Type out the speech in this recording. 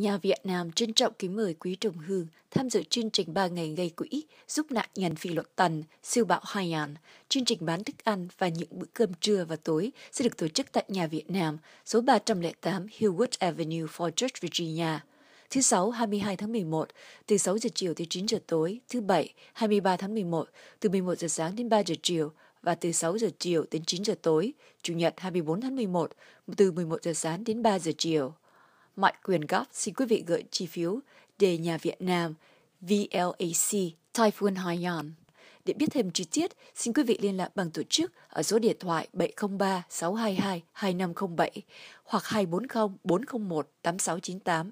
Nhà Việt Nam trân trọng kính mời quý đồng hương tham dự chương trình 3 ngày gây quỹ giúp nạn nhân phi luật tần, siêu bão Haiyan. Chương trình bán thức ăn và những bữa cơm trưa và tối sẽ được tổ chức tại Nhà Việt Nam, số 308 Hillwood Avenue, Fort George, Virginia. Thứ Sáu 22 tháng 11, từ 6 giờ chiều tới 9 giờ tối. Thứ Bảy 23 tháng 11, từ 11 giờ sáng đến 3 giờ chiều và từ 6 giờ chiều đến 9 giờ tối. Chủ nhật 24 tháng 11, từ 11 giờ sáng đến 3 giờ chiều. Mạnh Quyền góp xin quý vị gửi chi phiếu Đề nhà Việt Nam VLAC Typhoon Haiyan. Để biết thêm chi tiết, xin quý vị liên lạc bằng tổ chức ở số điện thoại 703 622 2507 hoặc 240 401 8698.